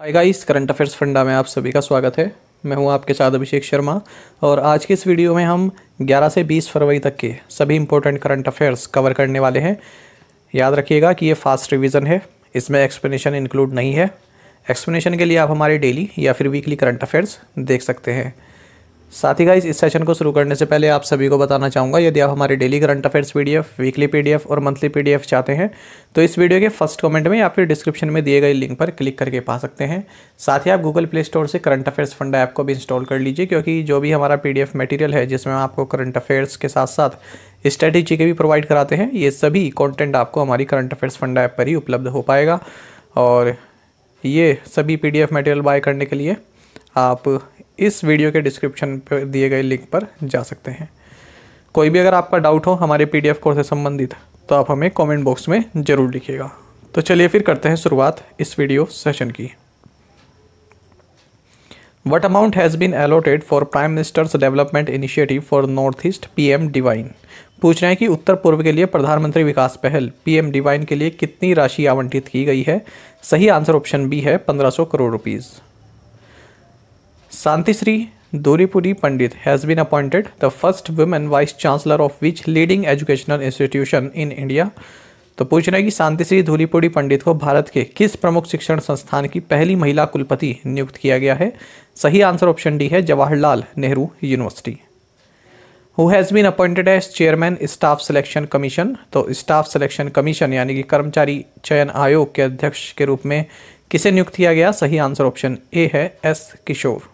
Hi guys current affairs funda में आप सभी का स्वागत है मैं हूं आपके साथ अभिषेक शर्मा और आज के इस वीडियो में हम 11 से 20 फरवरी तक के सभी इंपॉर्टेंट करंट अफेयर्स कवर करने वाले हैं याद रखिएगा कि ये फास्ट रिवीजन है इसमें एक्सप्लेनेशन इंक्लूड नहीं है एक्सप्लेनेशन के लिए आप हमारे डेली या फिर वीकली करंट अफेयर्स देख सकते हैं साथ ही गाइस इस सेशन को शुरू करने से पहले आप सभी को बताना चाहूँगा यदि आप हमारे daily current affairs PDF weekly PDF और मंथली पीडीएफ चाहते हैं तो इस वीडियो के फर्स्ट कमेंट में या फिर डिस्क्रिप्शन में दिए गए लिंक पर क्लिक करके पा सकते हैं साथ ही आप गूगल प्ले स्टोर से करंट अफेयर्स फंड ऐप को भी इंस्टॉल कर लीजिए क्योंकि जो भी हमारा पी मटेरियल है जिसमें आपको करंट अफेयर्स के साथ साथ स्ट्रेटेजी के भी प्रोवाइड कराते हैं ये सभी कॉन्टेंट आपको हमारी करंट अफेयर्स फंड ऐप पर ही उपलब्ध हो पाएगा और ये सभी पी मटेरियल बाय करने के लिए आप इस वीडियो के डिस्क्रिप्शन पर दिए गए लिंक पर जा सकते हैं कोई भी अगर आपका डाउट हो हमारे पीडीएफ कोर्स से संबंधित तो आप हमें कमेंट बॉक्स में ज़रूर लिखिएगा तो चलिए फिर करते हैं शुरुआत इस वीडियो सेशन की what amount has been allotted for prime minister's development initiative for north east P M divine पूछ रहे हैं कि उत्तर पूर्व के लिए प्रधानमंत्री विकास पहल पी एम डिवाइन के लिए कितनी राशि आवंटित की गई है सही आंसर ऑप्शन बी है पंद्रह सौ crore rupees Shanti Shri Dhulipudi Pandit has been appointed the first women vice chancellor of which leading educational institution in India तो पूछ रहे हैं कि शांति श्री धूलीपुरी पंडित को भारत के किस प्रमुख शिक्षण संस्थान की पहली महिला कुलपति नियुक्त किया गया है सही आंसर ऑप्शन डी है Jawaharlal Nehru university who has been appointed as chairman staff selection commission तो स्टाफ सिलेक्शन कमीशन यानी कि कर्मचारी चयन आयोग के अध्यक्ष के रूप में किसे नियुक्त किया गया सही आंसर ऑप्शन ए है S Kishore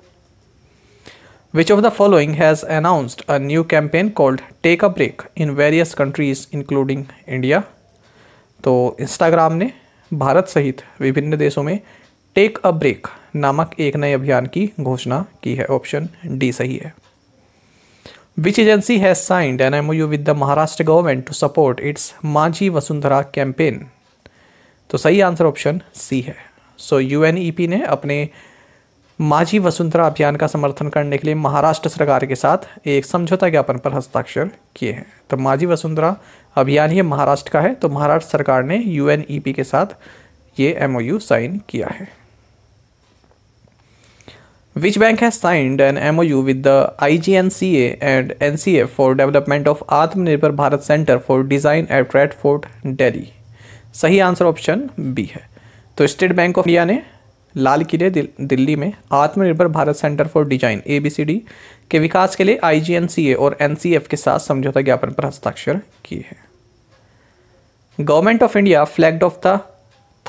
Which of the following has announced a new campaign called Take a Break in various countries including India? तो Instagram ने भारत सहित विभिन्न देशों में Take a Break नामक एक नए अभियान की घोषणा की है ऑप्शन डी सही है which agency has signed an M U with the Maharashtra government to support its Majhi Vasundhara campaign तो सही आंसर ऑप्शन सी है सो so, यू ने अपने माझी वसुंधरा अभियान का समर्थन करने के लिए महाराष्ट्र सरकार के साथ एक समझौता ज्ञापन पर हस्ताक्षर किए हैं तो माझी वसुंधरा अभियान ये महाराष्ट्र का है तो महाराष्ट्र सरकार ने यू e के साथ ये एम साइन किया है Which bank has signed an MOU with and N C A for development of Atmanirbhar Bharat centre for design at Red Fort Delhi सही आंसर ऑप्शन बी है तो स्टेट बैंक ऑफ इंडिया ने लाल किले दिल, दिल्ली में Atmanirbhar Bharat centre for design ए के विकास के लिए आई और एन के साथ समझौता ज्ञापन पर हस्ताक्षर किए हैं government of India flagged off the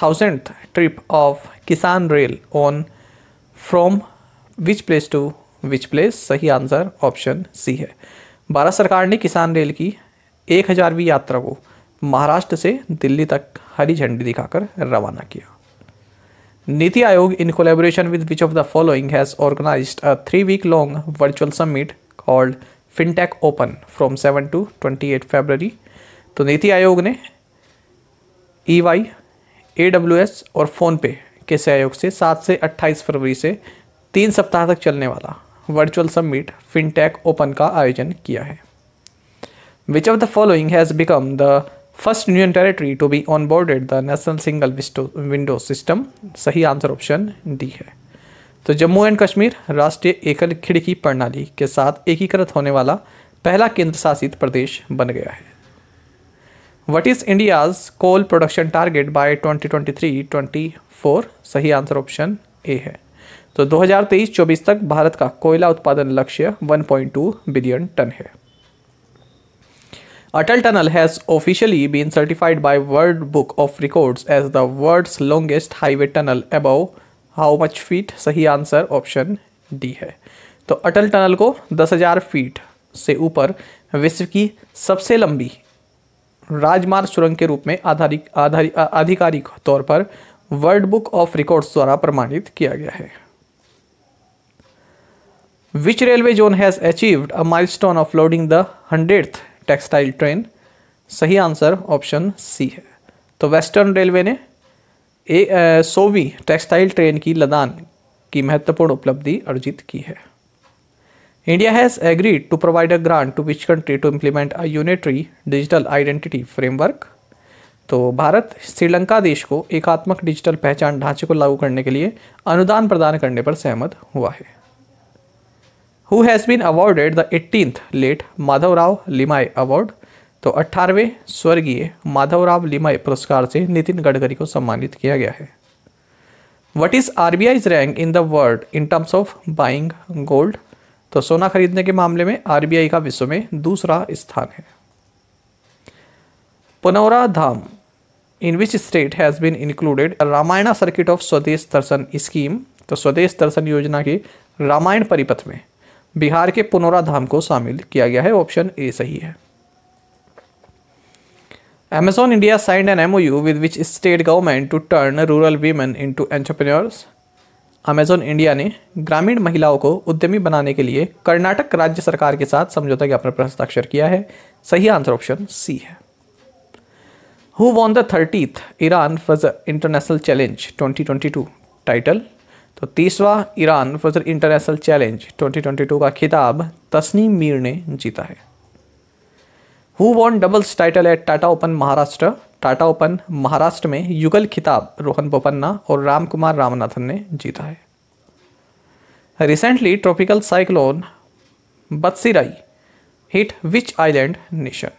thousand trip of Kisan Rail on from which place to which place सही आंसर ऑप्शन सी है भारत सरकार ने किसान रेल की एक हज़ारवीं यात्रा को महाराष्ट्र से दिल्ली तक हरी झंडी दिखाकर रवाना किया NITI Aayog in collaboration with which of the following has organise a three week long virtual summit called fintech open from seven to twenty eight February तो नीति आयोग ने E Y A W S और फोनपे के सहयोग से सात से अट्ठाईस फरवरी से तीन सप्ताह तक चलने वाला वर्चुअल समिट फिनटेक ओपन का आयोजन किया है which of the following has become the first union Union to be on onboarded the national single window system सही आंसर ऑप्शन डी है तो जम्मू एंड कश्मीर राष्ट्रीय एकल खिड़की प्रणाली के साथ एकीकृत होने वाला पहला केंद्र शासित प्रदेश बन गया है what is India's coal production target by 2023-24 सही आंसर ऑप्शन ए है तो 2023-24 तक भारत का कोयला उत्पादन लक्ष्य 1.2 बिलियन टन है Atal tunnel has officially been certified by World Book of Records as the world's longest highway tunnel above how much feet सही आंसर ऑप्शन डी है तो अटल टनल को दस हज़ार फीट से ऊपर विश्व की सबसे लंबी राजमार्ग सुरंग के रूप में आधारिक आधिकारिक तौर पर वर्ल्ड बुक ऑफ रिकॉर्ड्स द्वारा प्रमाणित किया गया है which railway zone has achieved a milestone of loading the hundred textile train सही आंसर ऑप्शन सी है तो वेस्टर्न रेलवे ने ए सोवी टेक्सटाइल ट्रेन की लदान की महत्वपूर्ण उपलब्धि अर्जित की है India has agreed to provide a grant to which country to implement a unitary digital identity framework तो भारत श्रीलंका देश को एकात्मक डिजिटल पहचान ढांचे को लागू करने के लिए अनुदान प्रदान करने पर सहमत हुआ है who has been awarded the eighteenth late Madhavrao Limaye award तो अट्ठारहवें स्वर्गीय माधवराव लिमाय पुरस्कार से नितिन गडकरी को सम्मानित किया गया है what is R B I's rank in the world in terms of buying gold तो सोना खरीदने के मामले में आरबीआई का विश्व में दूसरा स्थान है Punaura Dham in which state has been included Ramayana circuit of Swadesh Darshan scheme तो स्वदेश दर्शन योजना की रामायण परिपथ में बिहार के पुनौरा धाम को शामिल किया गया है ऑप्शन ए सही है Amazon India signed an MOU with which state government to turn rural women into entrepreneurs. Amazon India ने ग्रामीण महिलाओं को उद्यमी बनाने के लिए कर्नाटक राज्य सरकार के साथ समझौता ज्ञापन पर हस्ताक्षर किया है सही आंसर ऑप्शन सी है who won the thirtieth Iran for the international challenge 2022 title तो तीसवा ईरान फजर इंटरनेशनल चैलेंज 2022 का खिताब तस्नीम मीर ने जीता है who won doubles title at Tata open Maharashtra Tata open Maharashtra में युगल खिताब रोहन बोपन्ना और राम कुमार रामनाथन ने जीता है recently tropical cyclone Batsirai hit which island nation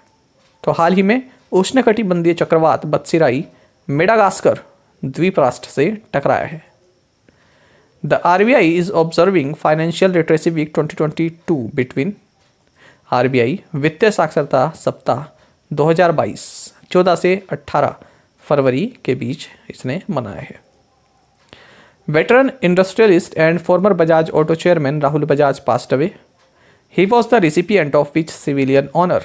तो हाल ही में उष्णकटिबंधीय चक्रवात बत्सीराई मेडागास्कर द्वीपराष्ट्र से टकराया है The RBI is observing Financial Literacy Week 2022 between RBI वित्तीय साक्षरता सप्ताह 2022 14 से 18 फरवरी के बीच इसने मनाया है veteran industrialist and former Bajaj auto chairman Rahul Bajaj passed away he was the recipient of which civilian honour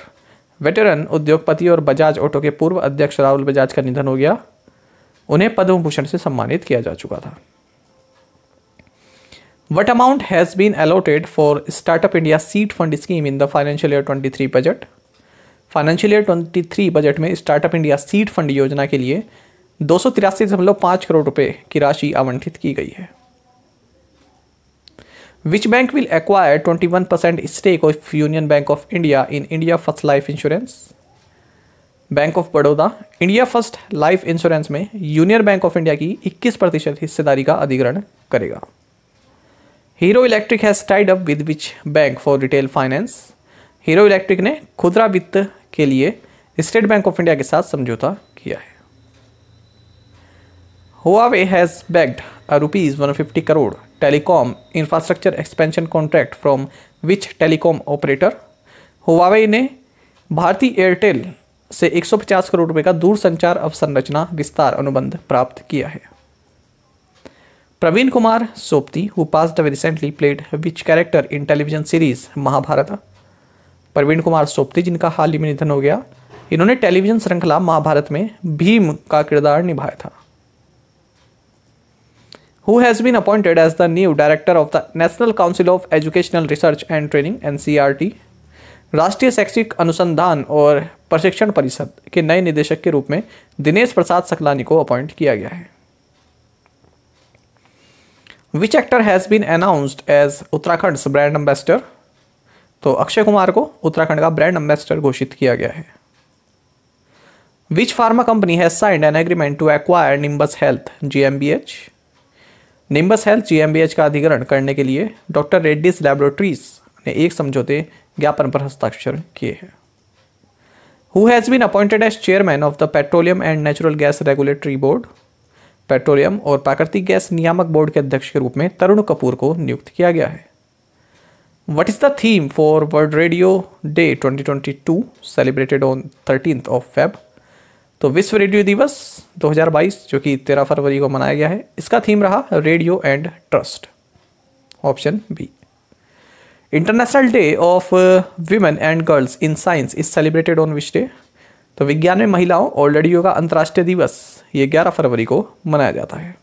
veteran उद्योगपति और बजाज ऑटो के पूर्व अध्यक्ष राहुल बजाज का निधन हो गया उन्हें पद्म भूषण से सम्मानित किया जा चुका था What amount has been allotted for Startup India Seed Fund scheme in the year twenty three budget financial year twenty three budget में स्टार्टअप इंडिया सीट फंड योजना के लिए दो सौ तिरासी दशमलव पाँच करोड़ रुपए की राशि आवंटित की गई है which bank will acquire twenty one percent stake of union bank of India in India first life insurance bank of Baroda India first life insurance में यूनियन बैंक ऑफ इंडिया की इक्कीस प्रतिशत हिस्सेदारी का अधिग्रहण करेगा Hero Electric has tied up with which bank for retail finance Hero Electric ने खुदरा वित्त के लिए स्टेट बैंक ऑफ इंडिया के साथ समझौता किया है Huawei has bagged rupees one fifty crore telecom infrastructure expansion contract from which telecom operator Huawei ने भारतीय एयरटेल से 150 करोड़ रुपए का दूरसंचार अवसंरचना विस्तार अनुबंध प्राप्त किया है Praveen Kumar Sopti, who passed away recently, played which character in television series Mahabharata? Praveen Kumar Sopti, जिनका हाल ही में निधन हो गया इन्होंने टेलीविजन श्रृंखला महाभारत में भीम का किरदार निभाया था Who has been appointed as the new director of the National Council of Educational Research and Training (NCERT)? राष्ट्रीय शैक्षिक अनुसंधान और प्रशिक्षण परिषद के नए निदेशक के रूप में दिनेश प्रसाद सकलानी को अपॉइंट किया गया है which actor has been announced as Uttarakhand brand ambassador तो अक्षय कुमार को उत्तराखंड का ब्रांड एम्बेसडर घोषित किया गया है विच pharma company has signed an agreement to acquire nimbus health GmbH nimbus health GmbH का अधिग्रहण करने के लिए डॉक्टर रेड्डीज लेबोरेटरीज ने एक समझौते ज्ञापन पर हस्ताक्षर किए हैं who has been appointed as chairman of the petroleum and natural gas regulatory board petroleum और प्राकृतिक गैस नियामक बोर्ड के अध्यक्ष के रूप में तरुण कपूर को नियुक्त किया गया है what is the theme for world radio day 2022 celebrated on thirteen of Feb तो विश्व रेडियो दिवस 2022 जो कि 13 फरवरी को मनाया गया है इसका थीम रहा radio and trust option B international day of women and girls in science is celebrated on which day तो विज्ञान में महिलाओं और लड़कियों का अंतर्राष्ट्रीय दिवस ये 11 फरवरी को मनाया जाता है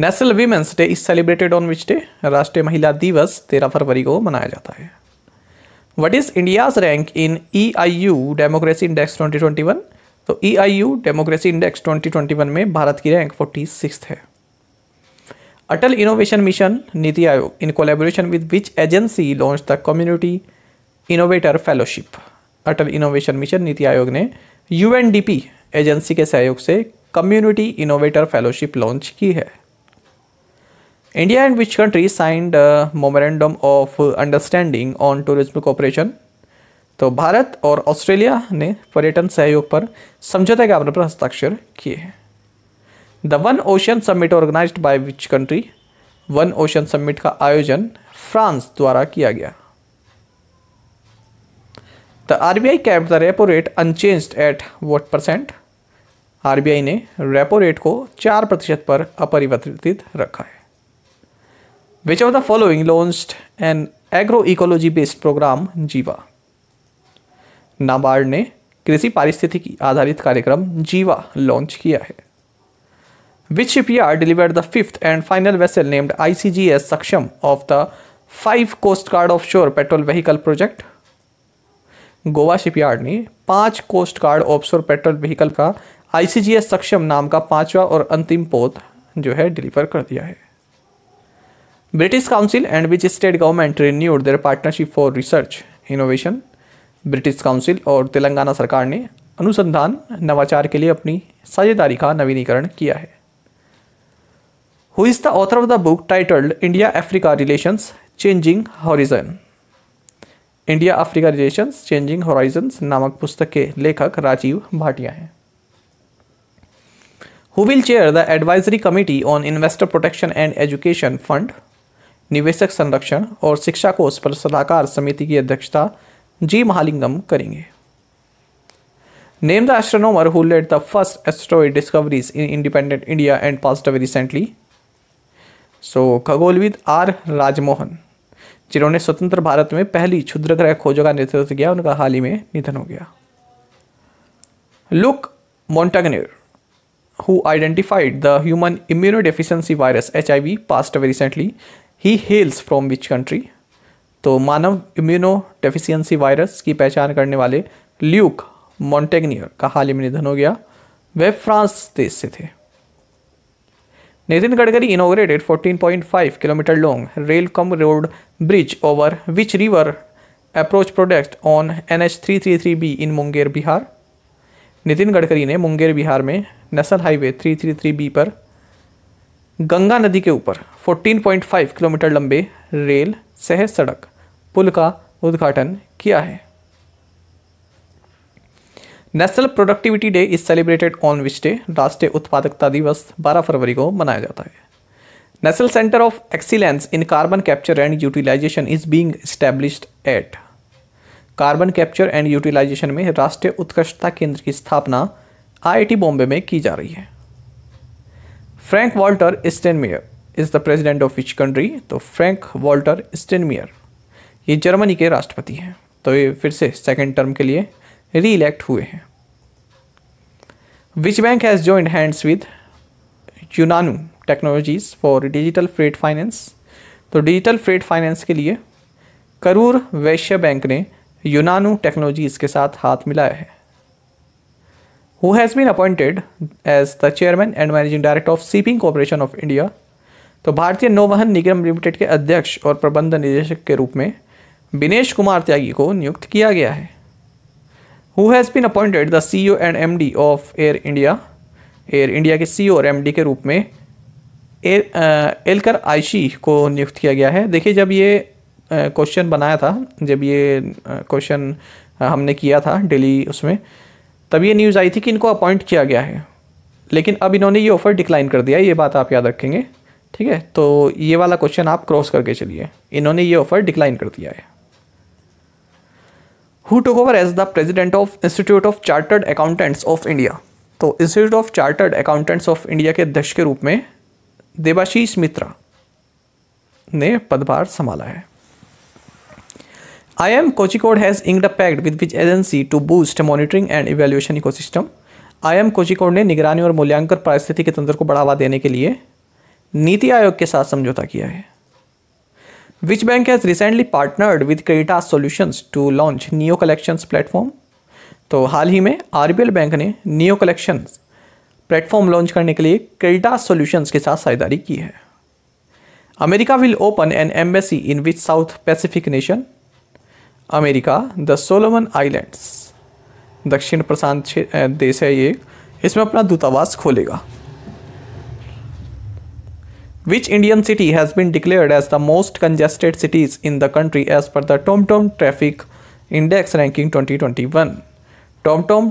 national women's day is celebrated on which day राष्ट्रीय महिला दिवस 13 फरवरी को मनाया जाता है what is India's rank in E I U democracy index 2021 तो E I U democracy index 2021 में भारत की रैंक फोर्टी है अटल innovation mission NITI Aayog in collaboration with which agency launch the community innovator fellowship Atal innovation mission NITI Aayog ने you agency के सहयोग से community innovator fellowship launch की है India and which country signed memorandum of understanding on tourism cooperation तो भारत और Australia ने पर्यटन सहयोग पर समझौते आधार पर हस्ताक्षर किए हैं the one ocean summit organise by which country one ocean summit का आयोजन फ्रांस द्वारा किया गया the RBI cap the repo rate unchanged at what percent RBI ने रेपो रेट को चार प्रतिशत पर अपरिवर्तित रखा है which of the following launched an agro ecology based programme Jiva NABARD ने कृषि पारिस्थितिकी आधारित कार्यक्रम जीवा लॉन्च किया है which yard delivered the fifth and final vessel named ICGS S Saksham of the five coast guard offshore patrol vehicle project Goa shipyard ने पांच coast guard offshore patrol vehicle का आईसीजीएस सक्षम नाम का पांचवा और अंतिम पोत जो है डिलीवर कर दिया है British council and which state government renewed their partnership for research innovation British council और तेलंगाना सरकार ने अनुसंधान नवाचार के लिए अपनी साझेदारी का नवीनीकरण किया है who is the author of the book titled India Africa relations changing horizon India Africa relations changing horizons नामक पुस्तक के लेखक राजीव भाटिया हैं who will chair the advisory committee on investor protection and education fund निवेशक संरक्षण और शिक्षा कोष पर सलाहकार समिति की अध्यक्षता जी महालिंगम करेंगे name the astronomer who led the first asteroid discoveries in independent India and passed away recently so खगोलविद आर राजमोहन जिन्होंने स्वतंत्र भारत में पहली क्षुद्र ग्रह खोजों का नेतृत्व किया उनका हाल ही में निधन हो गया Luc Montagnier who identified the human immunodeficiency virus HIV passed away recently. He hails from which country? तो मानव डेफिशियंसी वायरस की पहचान करने वाले ल्यूक मॉन्टेग्नियर का हाल ही में निधन हो गया वे फ्रांस देश से थे Nitin Gadkari inaugurated 14.5 kilometre long rail cum road bridge over which river approach product on N H three three three B in Munger Bihar Nitin Gadkari ने मुंगेर बिहार में नेशनल हाईवे 333 बी पर गंगा नदी के ऊपर 14.5 किलोमीटर लंबे रेल सह सड़क पुल का उद्घाटन किया है national productivity day is celebrated on which day राष्ट्रीय उत्पादकता दिवस 12 फरवरी को मनाया जाता है national centre of excellence in carbon capture and utilisation is being established at carbon capture and utilisation में राष्ट्रीय उत्कृष्टता केंद्र की स्थापना आईआईटी बॉम्बे में की जा रही है Frank Walter Steinmeier is the president of which country तो फ्रैंक वॉल्टर स्टेनमेयर ये जर्मनी के राष्ट्रपति हैं तो ये फिर से सेकेंड टर्म के लिए री इलेक्ट हुए हैं which bank has joined hands with Yunanu technologies for digital freight finance तो डिजिटल फ्रेड फाइनेंस के लिए करूर वैश्य बैंक ने यूनानो Technologies के साथ हाथ मिलाया है who has been appointed as the chairman and managing director of shipping corporation of India तो भारतीय नौवहन निगम लिमिटेड के अध्यक्ष और प्रबंध निदेशक के रूप में विनेश कुमार त्यागी को नियुक्त किया गया है who has been appointed the C O and M D of Air India Air India के सी ओ e और एम डी के रूप में एलकर आयशी को नियुक्त किया गया है देखिए जब ये क्वेश्चन बनाया था जब ये क्वेश्चन हमने किया था डेली उसमें तब ये न्यूज़ आई थी कि इनको अपॉइंट किया गया है लेकिन अब इन्होंने ये ऑफ़र डिक्लाइन कर दिया ये बात आप याद रखेंगे ठीक है तो ये वाला क्वेश्चन आप क्रॉस करके चलिए इन्होंने ये ऑफ़र डिक्लाइन कर दिया है who took over as the president of institute of chartered accountants of India तो institute of chartered accountants of India के अध्यक्ष के रूप में देवाशीष मित्रा ने पदभार संभाला है I M IAM Kozhikode has inked with which agency to boost monitoring and monitoring ecosystem I M Kozhikode ने निगरानी और मूल्यांकन के तंत्र को बढ़ावा देने के लिए नीति आयोग के साथ समझौता किया है which bank has recently partnered with Credita solutions to launch neo collections platform तो हाल ही में आर बैंक ने नियो कलेक्शंस प्लेटफॉर्म लॉन्च करने के लिए क्रेडिटा सॉल्यूशंस के साथ साझेदारी की है America will open an embassy in which south Pacific nation America the Solomon Islands दक्षिण प्रशांत देश है ये इसमें अपना दूतावास खोलेगा which Indian city has been declared as the most congested cities in the country as per the TomTom traffic index ranking 2021 TomTom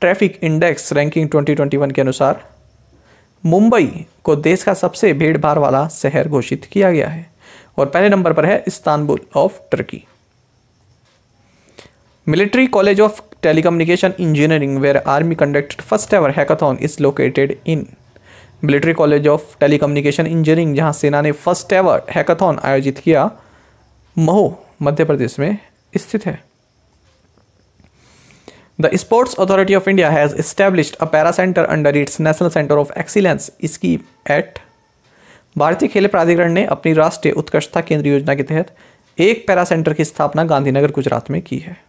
traffic index ranking twenty twenty one के अनुसार मुंबई को देश का सबसे भीड़ भाड़ वाला शहर घोषित किया गया है और पहले नंबर पर है Istanbul of Turkey military college of telecommunication engineering where army conducted first ever hackathon is located in military college of telecommunication engineering जहां सेना ने फर्स्ट एवर हैकाथॉन आयोजित किया महो मध्य प्रदेश में स्थित है the sports authority of India has established a para centre under its national centre of excellence इसकी at भारतीय खेल प्राधिकरण ने अपनी राष्ट्रीय उत्कृष्टता केंद्र योजना के तहत एक पैरा सेंटर की स्थापना गांधीनगर गुजरात में की है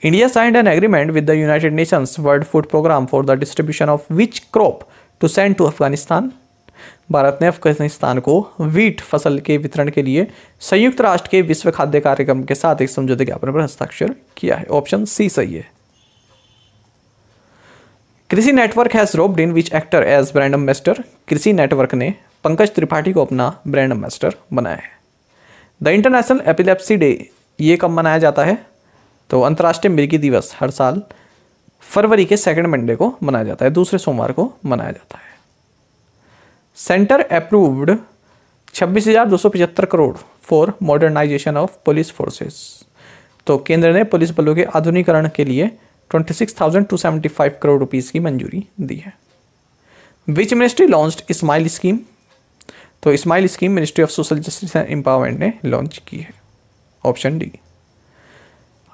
India signed an agreement with the United Nations World Food Program for the distribution of which crop to send to Afghanistan. Bharat ने अफगानिस्तान को वीट फसल के वितरण के लिए संयुक्त राष्ट्र के विश्व खाद्य कार्यक्रम के साथ एक समझौते ज्ञापन पर हस्ताक्षर किया है ऑप्शन सी सही है Krishi network has roped in which actor as brand ambassador Krishi network ने पंकज त्रिपाठी को अपना ब्रांड एम्बेस्टर बनाया है द इंटरनेशनल एपिलेप्सी डे ये कब मनाया जाता है तो अंतर्राष्ट्रीय मिर्गी दिवस हर साल फरवरी के सेकंड मंडे को मनाया जाता है दूसरे सोमवार को मनाया जाता है सेंटर अप्रूव्ड छब्बीस हज़ार दो सौ crore for modernisation of police forces तो केंद्र ने पुलिस बलों के आधुनिकरण के लिए twenty six thousand two seventy five crore rupees की मंजूरी दी है which ministry launch SMILE scheme तो SMILE scheme ministry of social justice and empowerment ने लॉन्च की है option D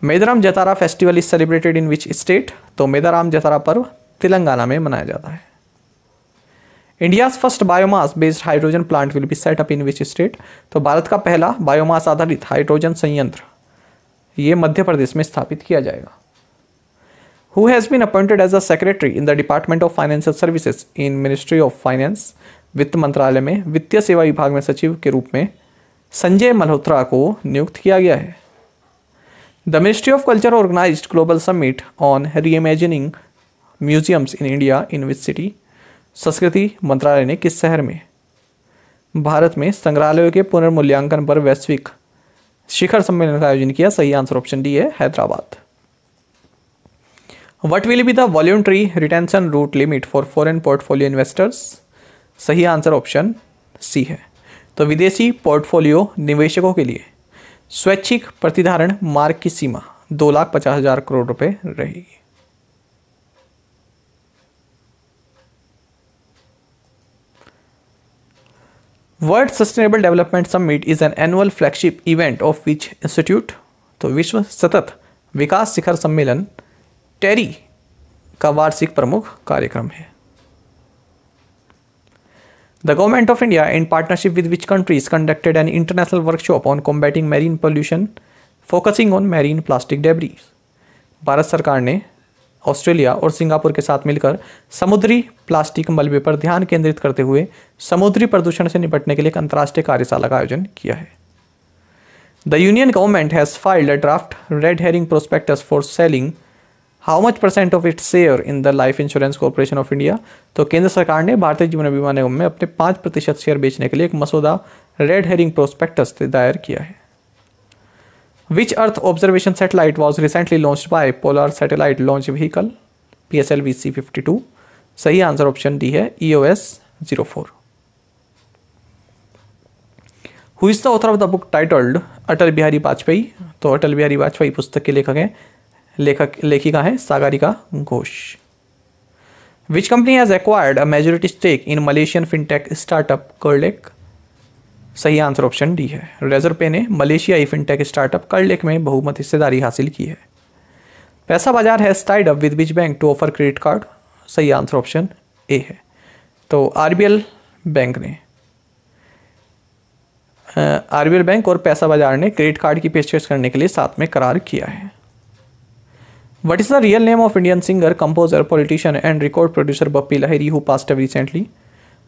Medaram Jatara festival is celebrated in which state तो मेदाराम जतारा पर्व तेलंगाना में मनाया जाता है India's first biomass based hydrogen plant will be set up in which state तो भारत का पहला बायोमास आधारित हाइड्रोजन संयंत्र ये मध्य प्रदेश में स्थापित किया जाएगा who has been appointed as a secretary in the department of financial services in ministry of finance वित्त मंत्रालय में वित्तीय सेवा विभाग में सचिव के रूप में संजय मल्होत्रा को नियुक्त किया गया है ministry of culture organise global summit on reimagining museums in India in which city संस्कृति मंत्रालय ने किस शहर में भारत में संग्रहालयों के पुनर्मूल्यांकन पर वैश्विक शिखर सम्मेलन का आयोजन किया सही आंसर ऑप्शन डी है Hyderabad what will be the voluntary retention route limit for foreign portfolio investors सही आंसर ऑप्शन सी है तो विदेशी पोर्टफोलियो निवेशकों के लिए स्वैच्छिक प्रतिधारण मार्ग की सीमा दो लाख पचास हजार करोड़ रुपए रहेगी world sustainable development summit is an annual flagship event of which institute तो विश्व सतत विकास शिखर सम्मेलन टेरी का वार्षिक प्रमुख कार्यक्रम है The Government of India, in partnership with which countries, conducted an international workshop on combating marine pollution, focusing on marine plastic debris. Bharat सरकार ने ऑस्ट्रेलिया और सिंगापुर के साथ मिलकर समुद्री प्लास्टिक मलबे पर ध्यान केंद्रित करते हुए समुद्री प्रदूषण से निपटने के लिए एक अंतर्राष्ट्रीय कार्यशाला का आयोजन किया है the union government has filed a draft red herring prospectus for selling how much percent of it share in the life insurance corporation of India तो केंद्र सरकार ने भारतीय जीवन बीमा निगम में अपने पाँच प्रतिशत शेयर बेचने के लिए एक मसौदा रेड हेरिंग प्रोस्पेक्टस दायर किया है which earth observation satellite was recently launch by polar satellite launch vehicle P S L V C fifty two सही आंसर ऑप्शन डी है E O S zero four who is the author of the book titled Atal Bihari Vajpayee तो अटल बिहारी वाजपेयी पुस्तक के लेखक हैं लेखक लेखिका हैं Sagarika Ghosh which company has acquired a majority stake in Malaysian fintech startup Curlec सही आंसर ऑप्शन डी है रेजर पे ने मलेशियाई फिनटेक स्टार्टअप कर्लेक में बहुमत हिस्सेदारी हासिल की है पैसा बाजार है tied up with which bank to offer credit card सही आंसर ऑप्शन ए है तो आरबीएल बैंक ने आरबीएल बैंक और पैसा बाजार ने क्रेडिट कार्ड की पेशकश करने के लिए साथ में करार किया है what is the real name of Indian singer composer politician and record producer Bappi Lahiri who passed away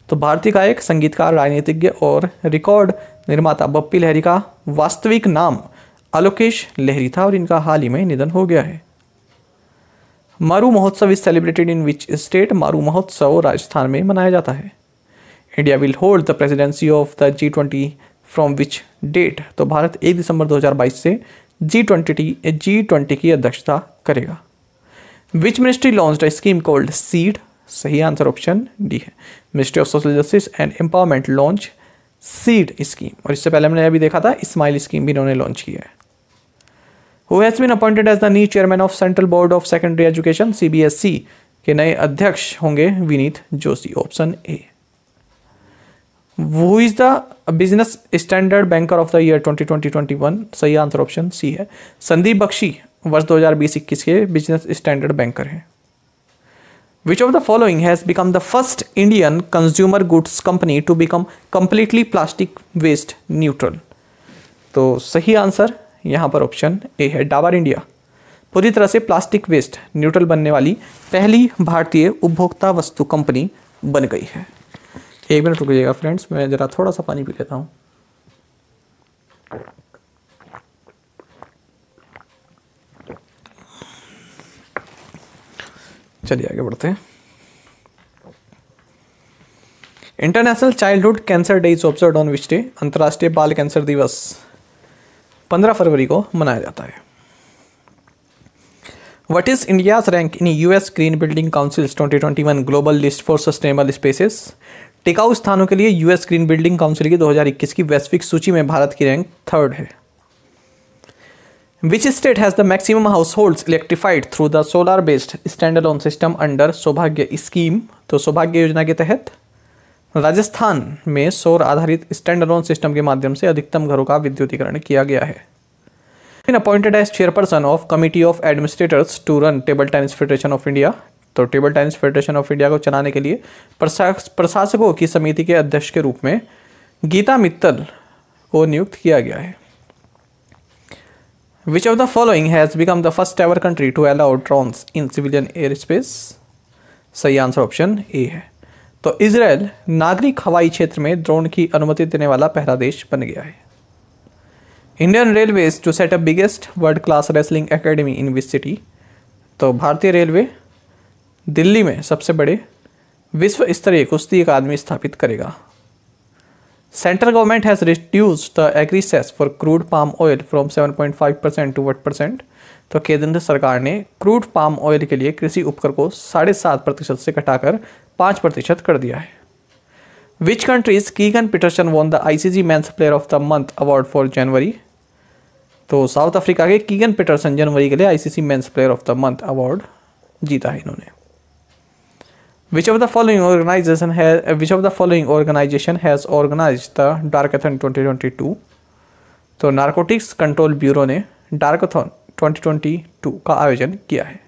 तो भारतीय गायक संगीतकार राजनीतिज्ञ और रिकॉर्ड निर्माता बप्पी लहरी का वास्तविक नाम आलोकेश लहरी था और इनका हाल ही में निधन हो गया है Maru Mahotsav is celebrated in which state Maru Mahotsav Rajasthan में मनाया जाता है India will hold the presidency of the G twenty from which date तो भारत एक दिसंबर 2022 से जी ट्वेंटी जी ट्वेंटी की अध्यक्षता करेगा which ministry launch the scheme called seed सही आंसर ऑप्शन डी है ministry of social justice and empowerment launch seed scheme और इससे पहले हमने अभी देखा था स्माइल स्कीम भी इन्होंने लॉन्च किया है who has been appointed as the new chairman of Central Board of Secondary Education CBSE के नए अध्यक्ष होंगे विनीत जोशी ऑप्शन ए वो is the Business Standard banker of the year 2020-21 सही आंसर ऑप्शन सी है संदीप बख्शी वर्ष 2020-21 के बिजनेस स्टैंडर्ड बैंकर हैं which of the following has become the first Indian consumer goods company to become completely plastic waste neutral तो सही answer यहाँ पर option A है डाबर इंडिया पूरी तरह से प्लास्टिक वेस्ट न्यूट्रल बनने वाली पहली भारतीय उपभोक्ता वस्तु कंपनी बन गई है एक मिनट रुकिएगा फ्रेंड्स मैं ज़रा थोड़ा सा पानी पी लेता हूँ चलिए आगे बढ़ते हैं international childhood cancer day is observe on which day अंतर्राष्ट्रीय बाल कैंसर दिवस पंद्रह फरवरी को मनाया जाता है what is India's rank in US green building council's twenty twenty one global list for sustainable spaces टिकाऊ स्थानों के लिए यूएस ग्रीन बिल्डिंग काउंसिल की 2021 की वैश्विक सूची में भारत की रैंक थर्ड है which state has the has household electrified through the solar based standalone system under Saubhagya scheme तो सौभाग्य योजना के तहत राजस्थान में सौर आधारित स्टैंड लोन सिस्टम के माध्यम से अधिकतम घरों का विद्युतीकरण किया गया है appointed as chairperson of committee of administrators to run table tennis federation of India तो table tennis federation of India को चलाने के लिए प्रशासकों की समिति के अध्यक्ष के रूप में गीता मित्तल को नियुक्त किया गया है Which of the following has become the first ever country to allow drones in civilian airspace? सही आंसर ऑप्शन ए है तो इसराइल नागरिक हवाई क्षेत्र में ड्रोन की अनुमति देने वाला पहला देश बन गया है Indian railways to set up biggest world class wrestling academy in which city तो भारतीय रेलवे दिल्ली में सबसे बड़े विश्व स्तरीय कुश्ती अकादमी स्थापित करेगा has reduce the agri cess for crude palm oil from seven point five 7.5% to what percent तो केंद्र सरकार ने क्रूड पाम ऑयल के लिए कृषि उपकर को साढ़े सात प्रतिशत से घटाकर पाँच प्रतिशत कर दिया है which countries Keegan Petersen won the ICC men's player of the month award for January तो साउथ अफ्रीका के कीगन पीटरसन जनवरी के लिए ICC men's player of the month award जीता है इन्होंने Which of the following organization has uh, which of the following organization has organized the Darkathon 2022? तो Narcotics control bureau ने डार्कथॉन 2022 का आयोजन किया है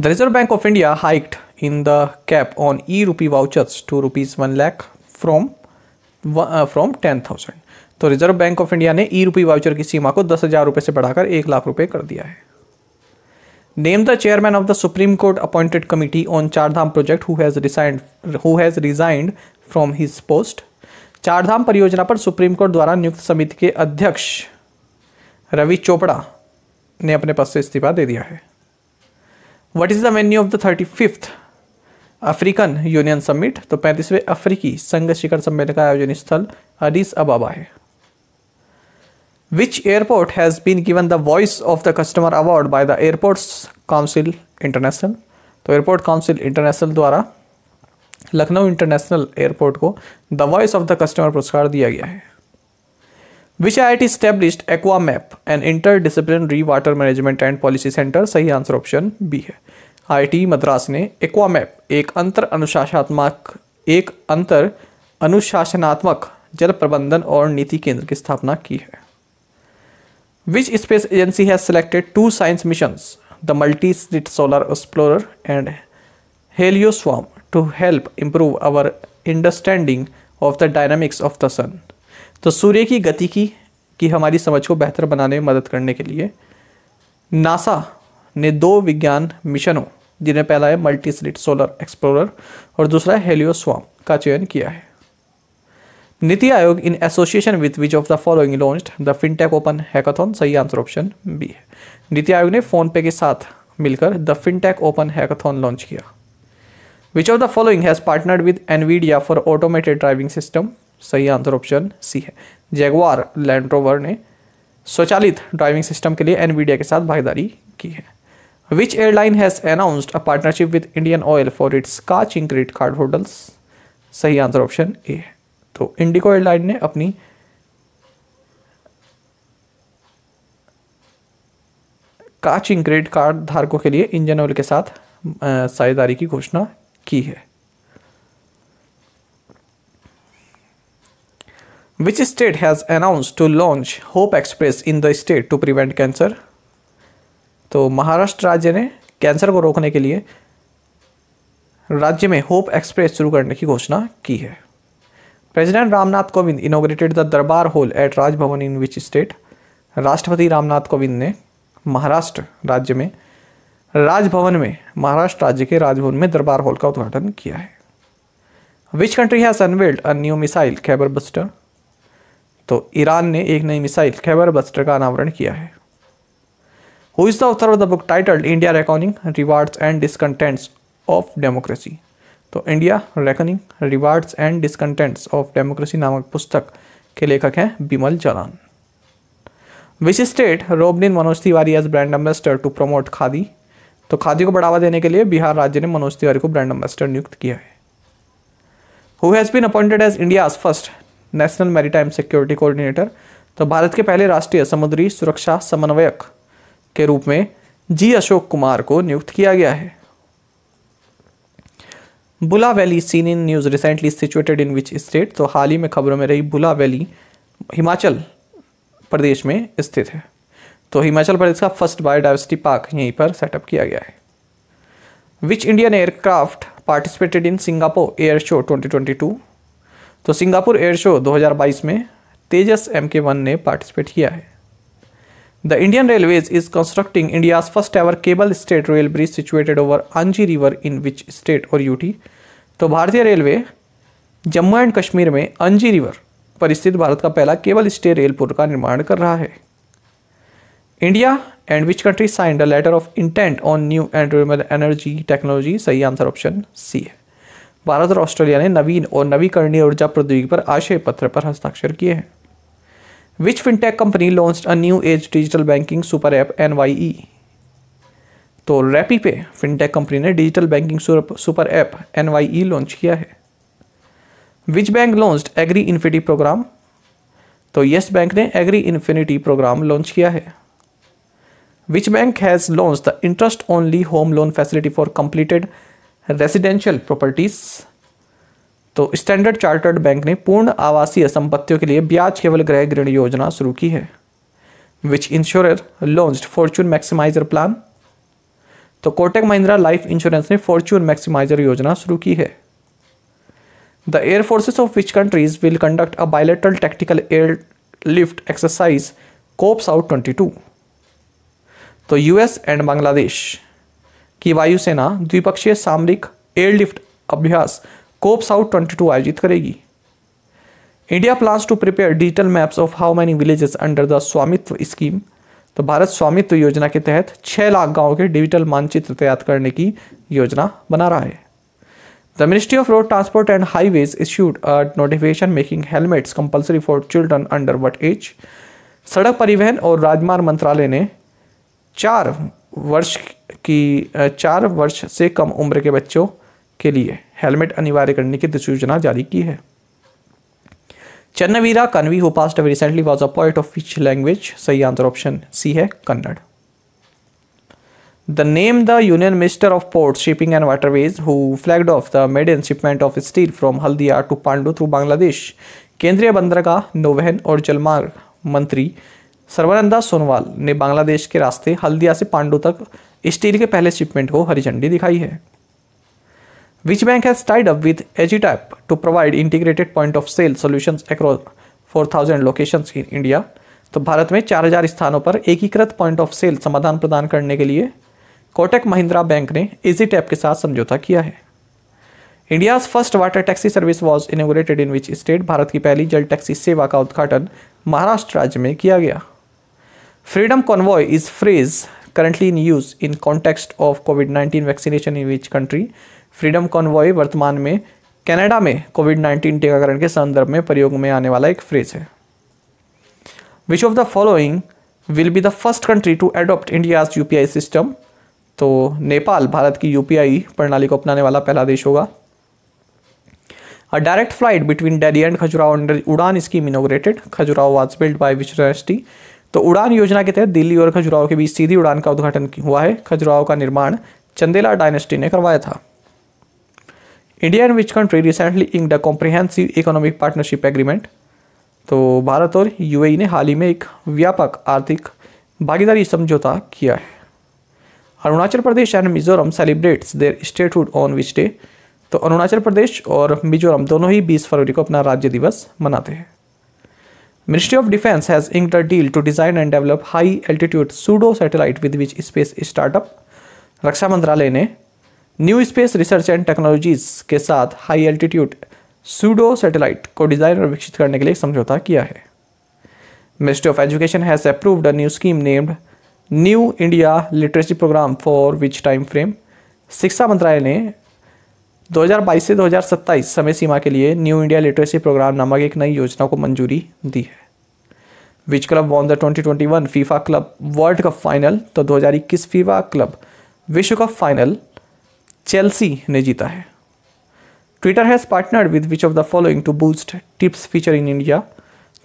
the Reserve Bank of India hiked in the cap on e rupee vouchers to rupees one lakh from from ten thousand तो Reserve Bank of India ने e रूपी voucher की सीमा को दस हज़ार रुपये से बढ़ाकर एक लाख रुपये कर दिया है Name the chairman of the Supreme Court appointed committee on Chardham project who has resigned who has resigned from his post. Chardham परियोजना पर सुप्रीम कोर्ट द्वारा नियुक्त समिति के अध्यक्ष रवि चोपड़ा ने अपने पद से इस्तीफा दे दिया है what is the menu of the thirty fifth African Union summit तो पैंतीसवें अफ्रीकी संघ शिखर सम्मेलन का आयोजन स्थल अडिस अबाबा है which airport has been given the Voice of the customer award by the Airport Council International तो एयरपोर्ट काउंसिल इंटरनेशनल द्वारा लखनऊ इंटरनेशनल एयरपोर्ट को the voice of the customer पुरस्कार दिया गया है which I I T established Aqua Map and inter discipline water management and policy centre सही answer option B है IIT Madras ने एक्वा मैप एक अंतर अनुशासनात्मक एक अंतर अनुशासनात्मक जल प्रबंधन और नीति केंद्र की स्थापना की है which space agency has selected two science mission the multi स्ट solar explorer and HelioSwarm to help improve our understanding of the dynamics of the sun तो सूर्य की गति की, की हमारी समझ को बेहतर बनाने में मदद करने के लिए नासा ने दो विज्ञान मिशनों जिन्हें पहला है मल्टी स्लिट सोलर एक्सप्लोरर और दूसरा हेलियोस्वाम का चयन किया है NITI Aayog in association with which of the following launch the fintech open hackathon सही आंसर ऑप्शन बी है नीति आयोग ने फोनपे के साथ मिलकर the fintech open hackathon launch किया which of the following has partnered with Nvidia for automated driving system सही answer option C है Jaguar लैंड्रोवर ने स्वचालित ड्राइविंग सिस्टम के लिए एनवीडिया के साथ भागीदारी की है which airline has announced a partnership with Indian Oil for its Kaching credit card hotels सही आंसर ऑप्शन ए है तो इंडिको एयरलाइन ने अपनी काचिंग क्रेडिट कार्ड धारकों के लिए इंजन ऑयल के साथ साझेदारी की घोषणा की है which state has announce to launch hope express in the state to prevent cancer तो महाराष्ट्र राज्य ने कैंसर को रोकने के लिए राज्य में होप एक्सप्रेस शुरू करने की घोषणा की है President Ramnath Kovind inaugurated the Darbar hall at Rajbhavan in which state राष्ट्रपति रामनाथ कोविंद ने महाराष्ट्र राज्य में राजभवन में महाराष्ट्र राज्य के राजभवन में दरबार हॉल का उद्घाटन किया है which country has unveiled a new missile Khaibar buster तो ईरान ने एक नई मिसाइल खैबर बस्टर का अनावरण किया है who is the author of the book titled India recording rewards and discontents of democracy तो India reckoning rewards and discontents of democracy नामक पुस्तक के लेखक हैं Bimal Jalan which state Manoj Tiwari as brand ambassador to promote khadi तो खादी को बढ़ावा देने के लिए बिहार राज्य ने मनोज तिवारी को ब्रांड एम्बेसडर नियुक्त किया है who has been appointed as India's first national maritime security coordinator तो भारत के पहले राष्ट्रीय समुद्री सुरक्षा समन्वयक के रूप में जी अशोक कुमार को नियुक्त किया गया है Bula valley seen in news recently situated in which state तो हाल ही में खबरों में रही बुला वैली हिमाचल प्रदेश में स्थित है तो हिमाचल प्रदेश का फर्स्ट बायोडाइवर्सिटी पार्क यहीं पर सेटअप किया गया है which Indian aircraft participated in Singapore air show 2022 तो सिंगापुर एयर शो 2022 में तेजस एम के वन ने पार्टिसिपेट किया है The Indian Railways is constructing India's first ever cable state rail bridge situated over Anji River in which state or UT? तो भारतीय railway Jammu and Kashmir में अंजी river पर स्थित भारत का पहला केबल स्टे रेल पुल का निर्माण कर रहा है India and which country sign the letter of intent on new and renewable energy technology सही आंसर ऑप्शन सी है भारत और ऑस्ट्रेलिया ने नवीन और नवीकरणीय ऊर्जा प्रौद्योगिकी पर आशय पत्र पर हस्ताक्षर किए हैं Which fintech company launched a new age digital banking super app N e? तो रैपी पे फिनटेक कंपनी ने digital banking super app N launch किया है which bank launch agri infinity programme तो यस बैंक ने agri infinity programme launch किया है which bank has launch the interest only home loan facility for completed residential properties तो Standard Chartered Bank ने पूर्ण आवासीय संपत्तियों के लिए ब्याज केवल गृह ऋण योजना शुरू की है which insurer launch fortune maximiser plan तो कोटक महिंद्रा लाइफ इंश्योरेंस ने फॉर्चून मैक्सिमाइजर योजना शुरू की है the air forces of which countries will conduct a bilateral tactical air lift exercise Cope South twenty two तो यूएस एंड बांग्लादेश की वायुसेना द्विपक्षीय सामरिक एयरलिफ्ट अभ्यास कोप साउथ टू आयोजित करेगी India plans to prepare digital maps of how many villages under the Svamitva scheme तो भारत स्वामित्व योजना के तहत छः लाख गाँव के डिजिटल मानचित्र तैयार करने की योजना बना रहा है the ministry of road transport and highways issued a notification making helmets compulsory for children under what age सड़क परिवहन और राजमार्ग मंत्रालय ने चार वर्ष की चार वर्ष से कम उम्र के बच्चों के लिए हेलमेट अनिवार्य करने की अधिसूचना जारी की है Channaveera Kanavi who passed away recently was a poet of which language सही आंसर ऑप्शन सी है Kannada The name the Union Minister of Ports, Shipping and Waterways, who flagged off the maiden shipment of steel from Haldia to Pandu through Bangladesh केंद्रीय बंदरगाह नौवहन और जलमार्ग मंत्री सर्वानंदा सोनवाल ने बांग्लादेश के रास्ते हल्दिया से पांडू तक स्टील के पहले शिपमेंट को हरी झंडी दिखाई है Which bank has tied up with Agitap to provide integrated point of sale solutions across 4000 locations in India? तो भारत में 4000 स्थानों पर एकीकृत पॉइंट ऑफ सेल समाधान प्रदान करने के लिए कोटक महिंद्रा बैंक ने इजी टैप के साथ समझौता किया है India's first water taxi service was inaugurated in which state Bharat की पहली जल टैक्सी सेवा का उद्घाटन महाराष्ट्र राज्य में किया गया Freedom Convoy is phrase currently in use in context of Covid nineteen vaccination in which country Freedom Convoy वर्तमान में कनाडा में कोविड 19 टीकाकरण के संदर्भ में प्रयोग में आने वाला एक फ्रेज है which of the following will be the first country to adopt India's UPI system तो नेपाल भारत की यूपीआई प्रणाली को अपनाने वाला पहला देश होगा a direct flight between Delhi and Khajuraho under Udan scheme inaugurated Khajuraho was build by which university तो उड़ान योजना के तहत दिल्ली और खजुराव के बीच सीधी उड़ान का उद्घाटन हुआ है खजुराव का निर्माण चंदेला डायनेस्टी ने करवाया था India and which country recently inked the comprehensive economic partnership agreement तो भारत और यूएई e ने हाल ही में एक व्यापक आर्थिक भागीदारी समझौता किया है Arunachal Pradesh and Mizoram celebrates their statehood on which day तो अरुणाचल प्रदेश और मिजोरम दोनों ही 20 फरवरी को अपना राज्य दिवस मनाते हैं ministry of defence has inked the deal to design and develop high altitude pseudo satellite with which space startup रक्षा मंत्रालय ने New Space Research and Technologies के साथ हाई एल्टीट्यूड सूडो सैटेलाइट को डिज़ाइन और विकसित करने के लिए समझौता किया है ministry of education has approved a new scheme named new India literacy programme for which time frame शिक्षा मंत्रालय ने 2022 से 2027 समय सीमा के लिए न्यू इंडिया लिटरेसी प्रोग्राम नामक एक नई योजना को मंजूरी दी है which club won the 2021 FIFA club world cup final तो 2021 फीफा क्लब विश्व कप फाइनल चेल्सी ने जीता है Twitter has partnered with which of the following to boost tips feature in India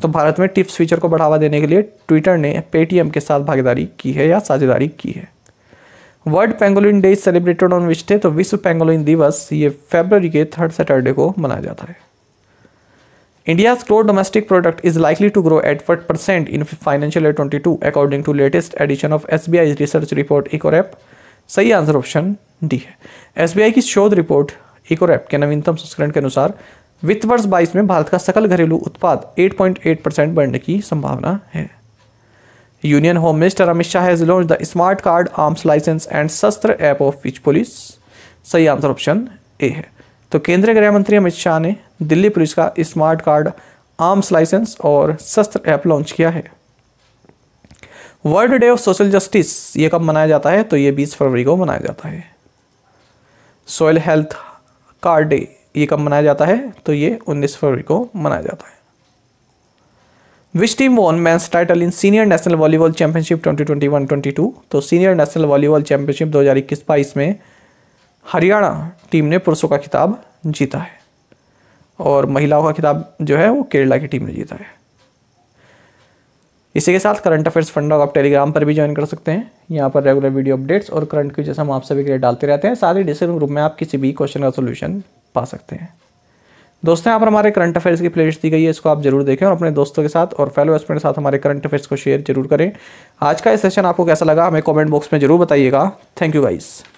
तो भारत में टिप्स फीचर को बढ़ावा देने के लिए ट्विटर ने पेटीएम के साथ भागीदारी की है या साझेदारी की है World Pangolin Day celebrated on which day तो विश्व पेंगोलिन दिवस ये फेबररी के थर्ड सैटरडे को मनाया जाता है India gross domestic product is likely to grow at फट percent in financial year twenty two according to latest edition of S B I research report Ecowrap सही आंसर ऑप्शन डी है SBI की शोध report एक और app के नवीनतम संस्करण के अनुसार वित्त वर्ष बाईस में भारत का सकल घरेलू उत्पाद 8.8 परसेंट बढ़ने की संभावना है Union Home Minister Amit Shah has launch the smart card arms licence and Shastra app of which police सही आंसर ऑप्शन ए है तो केंद्रीय गृह मंत्री अमित शाह ने दिल्ली पुलिस का स्मार्ट कार्ड आर्म्स लाइसेंस और शस्त्र ऐप लॉन्च किया है World Day of social Justice ये कब मनाया जाता है तो ये बीस फरवरी को मनाया जाता है सोयल हेल्थ कार्ड डे ये कब मनाया जाता है तो ये 19 फरवरी को मनाया जाता है which team won men's title in senior national volleyball championship 2021-22 तो सीनियर नेशनल वॉलीबॉल चैंपियनशिप 2021 बाईस में हरियाणा टीम ने पुरुषों का खिताब जीता है और महिलाओं का खिताब जो है वो केरला की टीम ने जीता है इसी के साथ करंट अफेयर्स फंड आप टेलीग्राम पर भी ज्वाइन कर सकते हैं यहाँ पर रेगुलर वीडियो अपडेट्स और करंट की जैसे हम आप सभी के लिए डालते रहते हैं साथ ही डिस्कशन ग्रुप में आप किसी भी क्वेश्चन का सोल्यूशन पा सकते हैं दोस्तों यहाँ पर हमारे करंट अफेयर्स की प्लेलिस्ट दी गई है इसको आप जरूर देखें और अपने दोस्तों के साथ और फेलो स्टूडेंट के साथ हमारे करंट अफेयर्स को शेयर जरूर करें आज का ये सेशन आपको कैसा लगा हमें कॉमेंट बॉक्स में जरूर बताइएगा थैंक यू गाइज़